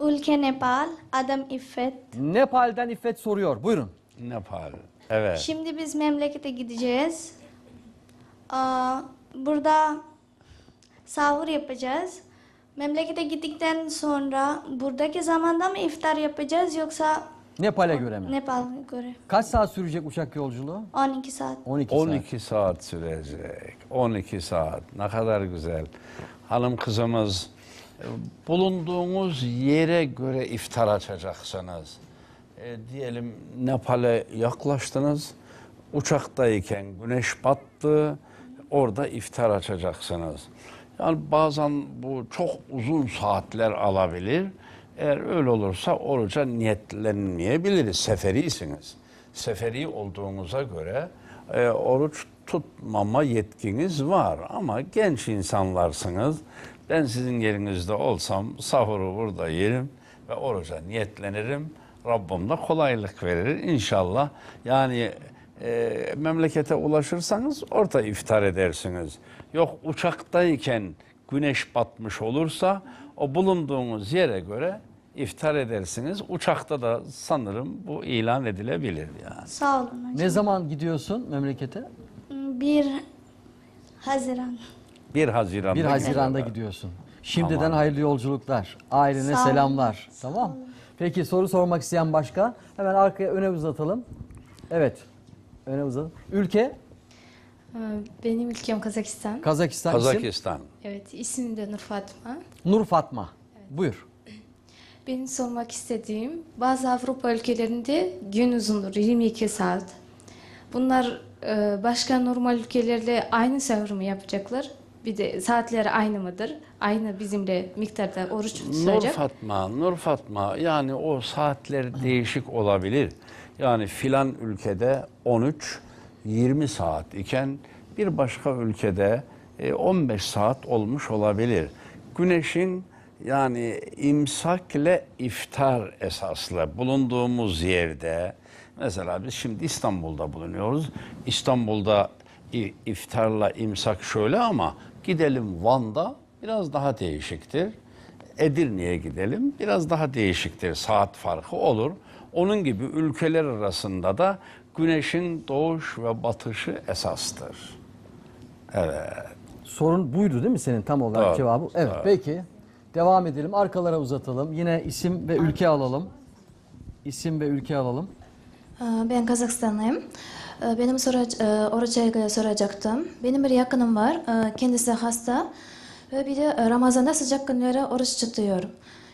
Ülke Nepal, adam İffet. Nepal'den İffet soruyor. Buyurun. Nepal. Evet. Şimdi biz memlekete gideceğiz. Aa, burada sahur yapacağız. Memlekete gittikten sonra buradaki zamanda mı iftar yapacağız yoksa Nepal'e göre mi? Nepal'e göre? Kaç saat sürecek uçak yolculuğu? 12 saat. 12, 12 saat. saat sürecek. 12 saat. Ne kadar güzel. Hanım kızımız bulunduğunuz yere göre iftar açacaksınız. E, diyelim Nepal'e yaklaştınız, uçaktayken güneş battı, orada iftar açacaksınız. Yani bazen bu çok uzun saatler alabilir. Eğer öyle olursa oruca niyetlenmeyebiliriz. Seferiysiniz. Seferi olduğunuza göre e, oruç tutmama yetkiniz var ama genç insanlarsınız. Ben sizin yerinizde olsam sahuru burada yerim ve oruca niyetlenirim. Rabbim de kolaylık verir inşallah. Yani e, memlekete ulaşırsanız orada iftar edersiniz. Yok uçaktayken güneş batmış olursa o bulunduğunuz yere göre iftar edersiniz. Uçakta da sanırım bu ilan edilebilir yani. Sağ olun hocam. Ne zaman gidiyorsun memlekete? 1 Haziran. 1 Haziran. 1 Haziran'da gidiyorsun. Şimdiden Tamam. hayırlı yolculuklar. Ailene Sağ olun. selamlar. Tamam. Peki soru sormak isteyen başka? Hemen arkaya öne uzatalım. Evet. Öne uzatalım. Ülke ee, Benim ülkem Kazakistan. Kazakistan. isim. Kazakistan. Evet, isim de Nur Fatma. Nur Fatma. Buyur. Benim sormak istediğim, bazı Avrupa ülkelerinde gün uzundur, 22 saat. Bunlar e, başka normal ülkelerle aynı sahur mu yapacaklar? Bir de saatleri aynı mıdır? Aynı bizimle miktarda oruç tutacak. Nur Fatma, Nur Fatma yani o saatler değişik olabilir. Yani filan ülkede 13, 20 saat iken bir başka ülkede 15 e, saat olmuş olabilir. Güneşin yani imsak ile iftar esaslı bulunduğumuz yerde Mesela biz şimdi İstanbul'da bulunuyoruz. İstanbul'da iftarla imsak şöyle ama gidelim Van'da biraz daha değişiktir. Edirne'ye gidelim biraz daha değişiktir. Saat farkı olur. Onun gibi ülkeler arasında da güneşin doğuş ve batışı esastır. Evet. Sorun buydu değil mi senin tam olarak evet. cevabı? Evet, evet. Peki. Devam edelim. Arkalara uzatalım. Yine isim ve ülke alalım. İsim ve ülke alalım. Ee, ben Kazakistanlıyım. Ee, benim Oruçay'a e, soracaktım. Benim bir yakınım var. Ee, kendisi hasta. Ve bir de e, Ramazan'da sıcak günlere oruç tutuyor.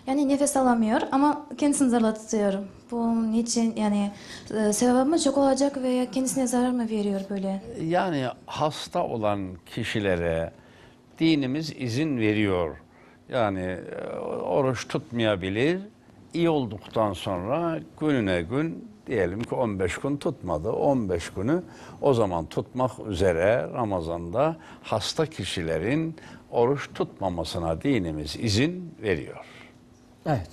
Yani nefes alamıyor ama kendisini zorla tutuyorum. Bunun için yani e, sevabı mi çok olacak veya kendisine zarar mı veriyor böyle? Yani hasta olan kişilere dinimiz izin veriyor. Yani oruç tutmayabilir iyi olduktan sonra gününe gün diyelim ki 15 gün tutmadı. 15 günü o zaman tutmak üzere Ramazan'da hasta kişilerin oruç tutmamasına dinimiz izin veriyor. Evet.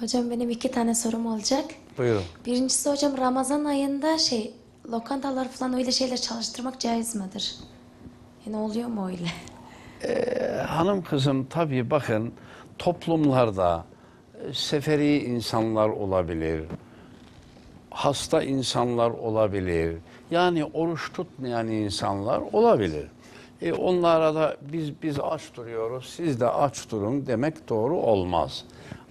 Hocam benim iki tane sorum olacak. Buyurun. Birincisi hocam Ramazan ayında şey lokantalar falan öyle şeyler çalıştırmak caiz midir? Yani e, oluyor mu öyle? Ee, hanım kızım tabii bakın toplumlarda e, seferi insanlar olabilir, hasta insanlar olabilir, yani oruç tutmayan insanlar olabilir. E onlara da biz biz aç duruyoruz, siz de aç durun demek doğru olmaz.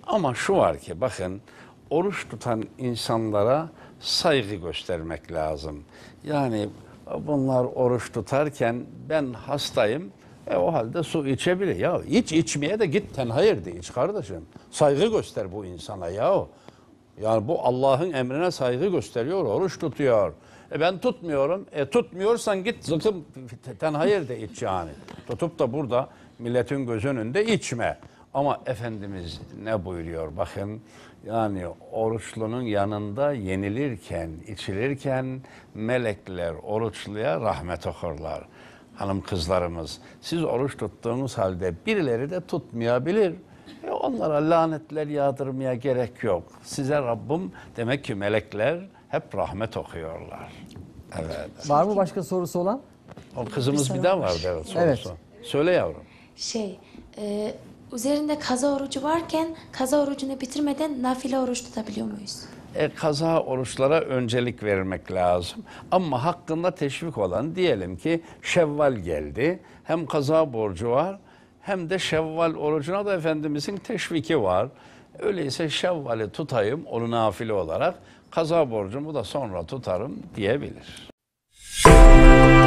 Ama şu var ki bakın oruç tutan insanlara saygı göstermek lazım. Yani bunlar oruç tutarken ben hastayım, e o halde su içebilir. Ya iç içmeye de gitten hayır de iç kardeşim. Saygı göster bu insana ya. Yani bu Allah'ın emrine saygı gösteriyor, oruç tutuyor. E ben tutmuyorum. E tutmuyorsan git zıkım tenhayır de iç yani. Tutup da burada milletin göz önünde içme. Ama Efendimiz ne buyuruyor bakın. Yani oruçlunun yanında yenilirken, içilirken melekler oruçluya rahmet okurlar hanım kızlarımız. Siz oruç tuttuğunuz halde birileri de tutmayabilir. E onlara lanetler yağdırmaya gerek yok. Size Rabbim demek ki melekler hep rahmet okuyorlar. Evet. Var mı başka sorusu olan? O kızımız bir, bir daha vardı evet sorusu. Evet. Söyle yavrum. Şey, e, üzerinde kaza orucu varken kaza orucunu bitirmeden nafile oruç tutabiliyor muyuz? e, kaza oruçlara öncelik vermek lazım. Ama hakkında teşvik olan diyelim ki Şevval geldi. Hem kaza borcu var hem de Şevval orucuna da Efendimizin teşviki var. Öyleyse Şevval'i tutayım onu nafile olarak kaza borcumu da sonra tutarım diyebilir. Müzik